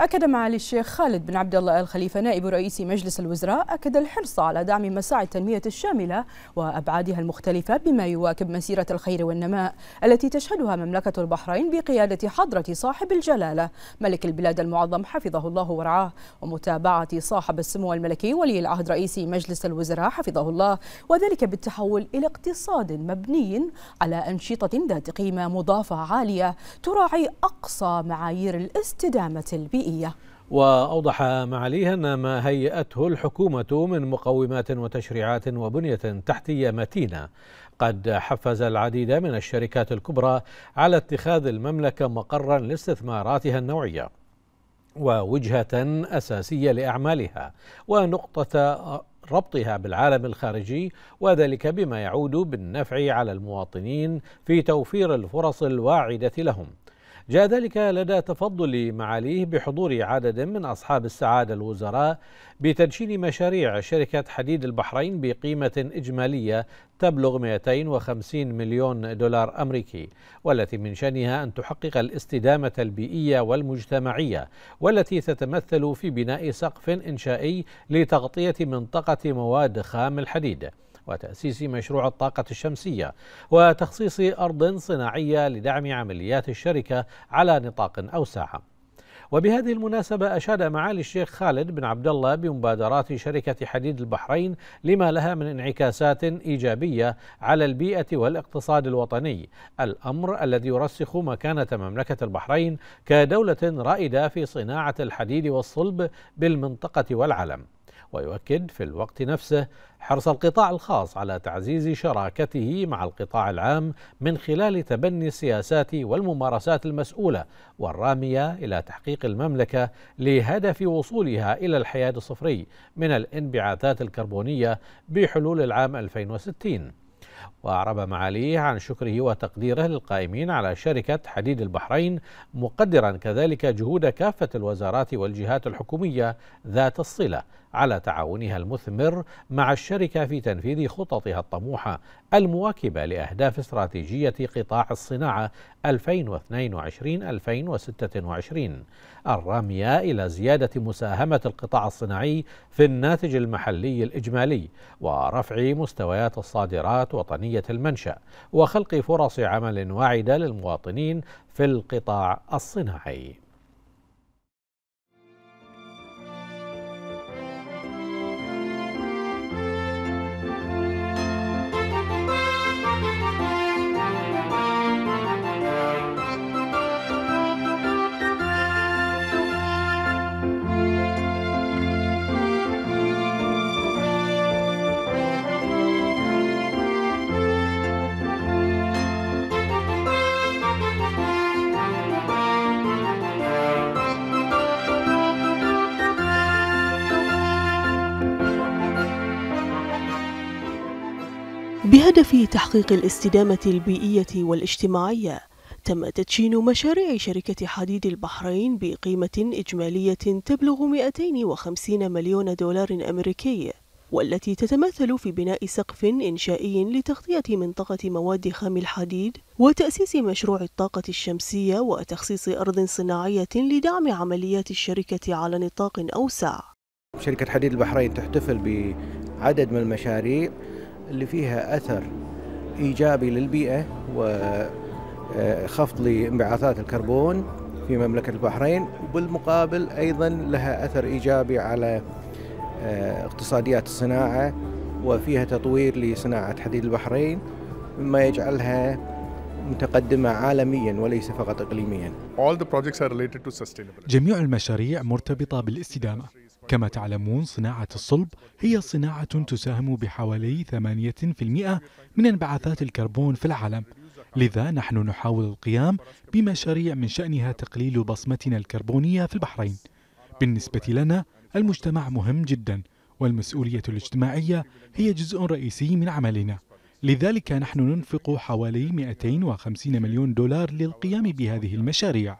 أكد معالي الشيخ خالد بن عبد الله الخليفة نائب رئيس مجلس الوزراء أكد الحرص على دعم مساعي التنمية الشاملة وأبعادها المختلفة بما يواكب مسيرة الخير والنماء التي تشهدها مملكة البحرين بقيادة حضرة صاحب الجلالة ملك البلاد المعظم حفظه الله ورعاه ومتابعة صاحب السمو الملكي ولي العهد رئيس مجلس الوزراء حفظه الله وذلك بالتحول إلى اقتصاد مبني على أنشطة ذات قيمة مضافة عالية تراعي أقصى معايير الاستدامة البيئية البيئية وأوضح معاليها أن ما هيأته الحكومة من مقومات وتشريعات وبنية تحتية متينة قد حفز العديد من الشركات الكبرى على اتخاذ المملكة مقرا لاستثماراتها النوعية ووجهة أساسية لأعمالها ونقطة ربطها بالعالم الخارجي وذلك بما يعود بالنفع على المواطنين في توفير الفرص الواعدة لهم جاء ذلك لدى تفضل معاليه بحضور عدد من أصحاب السعادة الوزراء بتدشين مشاريع شركة حديد البحرين بقيمة إجمالية تبلغ 250 مليون دولار أمريكي والتي من شأنها أن تحقق الاستدامة البيئية والمجتمعية والتي تتمثل في بناء سقف إنشائي لتغطية منطقة مواد خام الحديد وتأسيس مشروع الطاقة الشمسية وتخصيص أرض صناعية لدعم عمليات الشركة على نطاق أوسع وبهذه المناسبة أشاد معالي الشيخ خالد بن عبد الله بمبادرات شركة حديد البحرين لما لها من انعكاسات إيجابية على البيئة والاقتصاد الوطني، الأمر الذي يرسخ مكانة مملكة البحرين كدولة رائدة في صناعة الحديد والصلب بالمنطقة والعالم. ويؤكد في الوقت نفسه حرص القطاع الخاص على تعزيز شراكته مع القطاع العام من خلال تبني السياسات والممارسات المسؤوله والراميه الى تحقيق المملكه لهدف وصولها الى الحياد الصفري من الانبعاثات الكربونيه بحلول العام 2060 وأعرب معاليه عن شكره وتقديره للقائمين على شركة حديد البحرين مقدرا كذلك جهود كافة الوزارات والجهات الحكومية ذات الصلة على تعاونها المثمر مع الشركة في تنفيذ خططها الطموحة المواكبة لأهداف استراتيجية قطاع الصناعة 2022-2026 الرامية إلى زيادة مساهمة القطاع الصناعي في الناتج المحلي الإجمالي ورفع مستويات الصادرات شركات وطنية المنشأ وخلق فرص عمل واعدة للمواطنين في القطاع الصناعي بهدف تحقيق الاستدامة البيئية والاجتماعية تم تدشين مشاريع شركة حديد البحرين بقيمة إجمالية تبلغ 250 مليون دولار أمريكي والتي تتمثل في بناء سقف إنشائي لتغطية منطقة مواد خام الحديد وتأسيس مشروع الطاقة الشمسية وتخصيص أرض صناعية لدعم عمليات الشركة على نطاق أوسع شركة حديد البحرين تحتفل بعدد من المشاريع اللي فيها أثر إيجابي للبيئة وخفض آه، لانبعاثات الكربون في مملكة البحرين وبالمقابل أيضا لها أثر إيجابي على آه، اقتصاديات الصناعة وفيها تطوير لصناعة حديد البحرين مما يجعلها متقدمة عالميا وليس فقط إقليميا جميع المشاريع مرتبطة بالاستدامة كما تعلمون صناعة الصلب هي صناعة تساهم بحوالي 8% من انبعاثات الكربون في العالم لذا نحن نحاول القيام بمشاريع من شأنها تقليل بصمتنا الكربونية في البحرين بالنسبة لنا المجتمع مهم جدا والمسؤولية الاجتماعية هي جزء رئيسي من عملنا لذلك نحن ننفق حوالي 250 مليون دولار للقيام بهذه المشاريع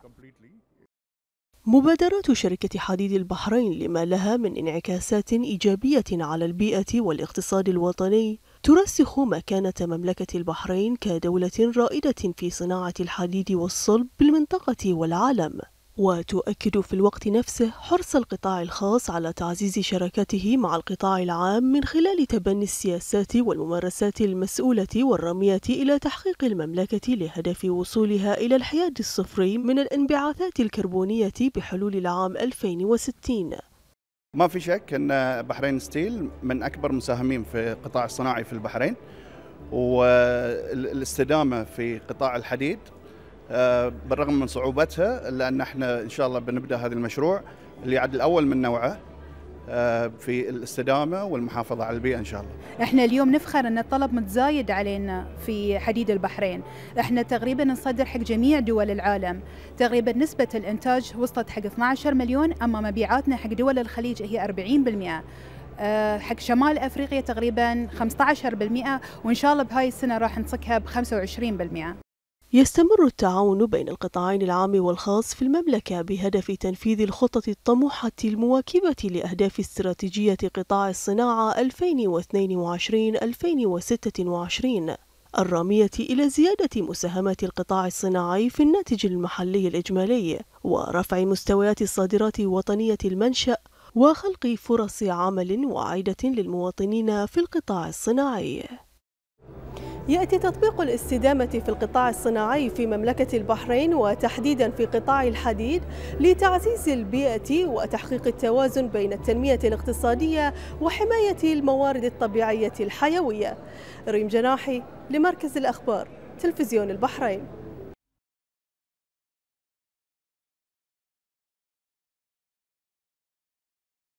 مبادرات شركة حديد البحرين لما لها من انعكاسات إيجابية على البيئة والاقتصاد الوطني ترسخ مكانة مملكة البحرين كدولة رائدة في صناعة الحديد والصلب بالمنطقة والعالم وتؤكد في الوقت نفسه حرص القطاع الخاص على تعزيز شراكته مع القطاع العام من خلال تبني السياسات والممارسات المسؤولة والرامية إلى تحقيق المملكة لهدف وصولها إلى الحياد الصفري من الانبعاثات الكربونية بحلول العام 2060 ما في شك أن بحرين ستيل من أكبر مساهمين في القطاع الصناعي في البحرين والاستدامة في قطاع الحديد آه، بالرغم من صعوبتها الا ان احنا ان شاء الله بنبدا هذا المشروع اللي عد الاول من نوعه آه، في الاستدامه والمحافظه على البيئه ان شاء الله. احنا اليوم نفخر ان الطلب متزايد علينا في حديد البحرين، احنا تقريبا نصدر حق جميع دول العالم، تقريبا نسبه الانتاج وصلت حق 12 مليون اما مبيعاتنا حق دول الخليج هي 40%. آه، حق شمال افريقيا تقريبا 15% وان شاء الله بهاي السنه راح نصكها ب 25%. يستمر التعاون بين القطاعين العام والخاص في المملكة بهدف تنفيذ الخطط الطموحة المواكبة لأهداف استراتيجية قطاع الصناعة 2022-2026 الرامية إلى زيادة مساهمة القطاع الصناعي في الناتج المحلي الإجمالي ورفع مستويات الصادرات وطنية المنشأ وخلق فرص عمل وعيدة للمواطنين في القطاع الصناعي يأتي تطبيق الاستدامة في القطاع الصناعي في مملكة البحرين وتحديدا في قطاع الحديد لتعزيز البيئة وتحقيق التوازن بين التنمية الاقتصادية وحماية الموارد الطبيعية الحيوية ريم جناحي لمركز الأخبار تلفزيون البحرين